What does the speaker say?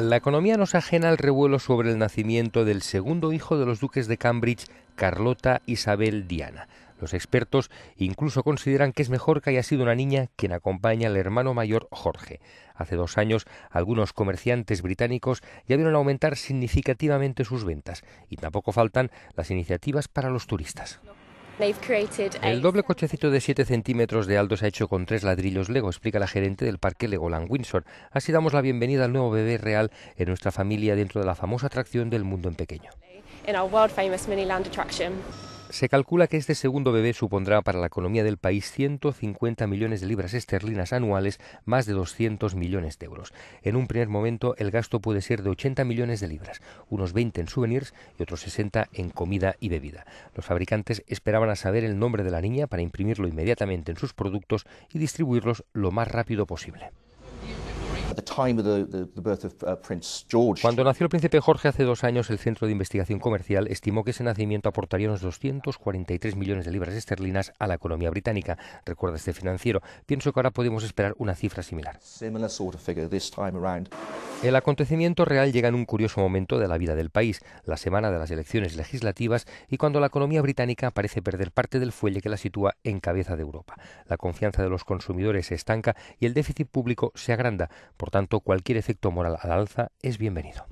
La economía nos ajena al revuelo sobre el nacimiento del segundo hijo de los duques de Cambridge, Carlota Isabel Diana. Los expertos incluso consideran que es mejor que haya sido una niña quien acompaña al hermano mayor Jorge. Hace dos años, algunos comerciantes británicos ya vieron aumentar significativamente sus ventas y tampoco faltan las iniciativas para los turistas. El doble cochecito de 7 centímetros de alto se ha hecho con tres ladrillos Lego, explica la gerente del parque Legoland Windsor. Así damos la bienvenida al nuevo bebé real en nuestra familia dentro de la famosa atracción del mundo en pequeño. Se calcula que este segundo bebé supondrá para la economía del país 150 millones de libras esterlinas anuales, más de 200 millones de euros. En un primer momento, el gasto puede ser de 80 millones de libras, unos 20 en souvenirs y otros 60 en comida y bebida. Los fabricantes esperaban a saber el nombre de la niña para imprimirlo inmediatamente en sus productos y distribuirlos lo más rápido posible. Cuando nació el príncipe Jorge hace dos años, el Centro de Investigación Comercial estimó que ese nacimiento aportaría unos 243 millones de libras esterlinas a la economía británica. Recuerda este financiero. Pienso que ahora podemos esperar una cifra similar. El acontecimiento real llega en un curioso momento de la vida del país, la semana de las elecciones legislativas y cuando la economía británica parece perder parte del fuelle que la sitúa en cabeza de Europa. La confianza de los consumidores se estanca y el déficit público se agranda. Por tanto, tanto, cualquier efecto moral al alza es bienvenido.